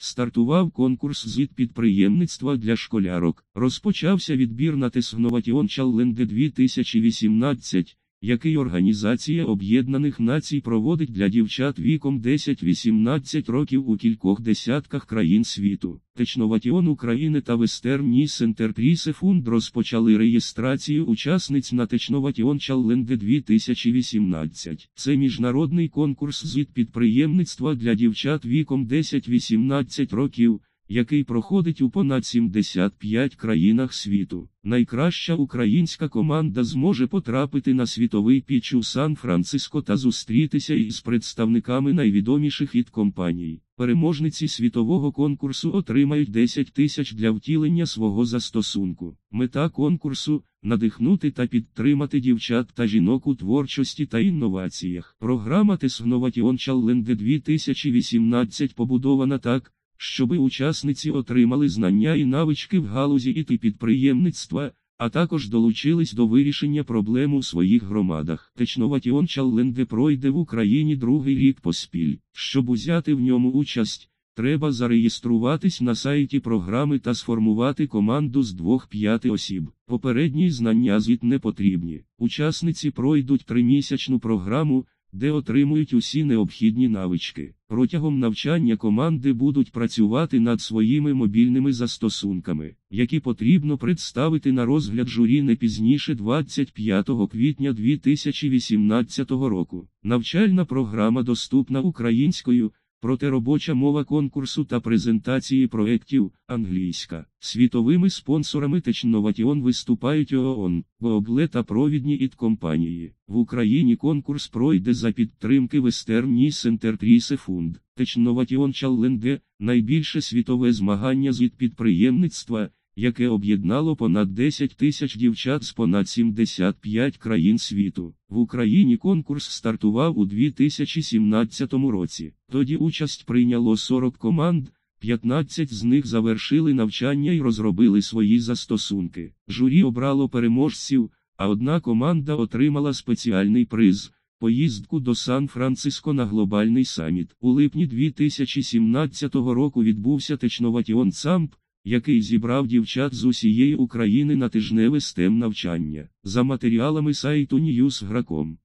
Стартував конкурс зід підприємництва для школярок. Розпочався відбір на Тесноватіон Чалленде 2018 який Організація Об'єднаних Націй проводить для дівчат віком 10-18 років у кількох десятках країн світу. Течноватіон України та Вестерн Ніс Ентерпріси Фунд розпочали реєстрацію учасниць на Течноватіон Чалленде 2018. Це міжнародний конкурс з підприємництва для дівчат віком 10-18 років який проходить у понад 75 країнах світу. Найкраща українська команда зможе потрапити на світовий піч у Сан-Франциско та зустрітися із представниками найвідоміших від компаній. Переможниці світового конкурсу отримають 10 тисяч для втілення свого застосунку. Мета конкурсу надихнути та підтримати дівчат та жінок у творчості та інноваціях. Програма Тесноватіон Чалленде 2018 побудована так, щоби учасниці отримали знання і навички в галузі і підприємництва, а також долучились до вирішення проблем у своїх громадах. Течноватіон Чалленде пройде в Україні другий рік поспіль. Щоб узяти в ньому участь, треба зареєструватись на сайті програми та сформувати команду з двох-п'яти осіб. Попередні знання звіт не потрібні. Учасниці пройдуть тримісячну програму де отримують усі необхідні навички. Протягом навчання команди будуть працювати над своїми мобільними застосунками, які потрібно представити на розгляд журі не пізніше 25 квітня 2018 року. Навчальна програма доступна українською, Проте робоча мова конкурсу та презентації проєктів англійська. Світовими спонсорами Течноватіон виступають ООН, Google та провідні ІТ компанії. В Україні конкурс пройде за підтримки Western Enterprise Fund. Течноватіон Чалленде. найбільше світове змагання з ІТ підприємництва, яке об'єднало понад 10 тисяч дівчат з понад 75 країн світу. В Україні конкурс стартував у 2017 році. Тоді участь прийняло 40 команд. 15 з них завершили навчання і розробили свої застосунки. Журі обрало переможців, а одна команда отримала спеціальний приз поїздку до Сан-Франциско на глобальний саміт. У липні 2017 року відбувся Течноватіон ЦАМП який зібрав дівчат з усієї України на тижневе STEM навчання. За матеріалами сайту Newsgracom.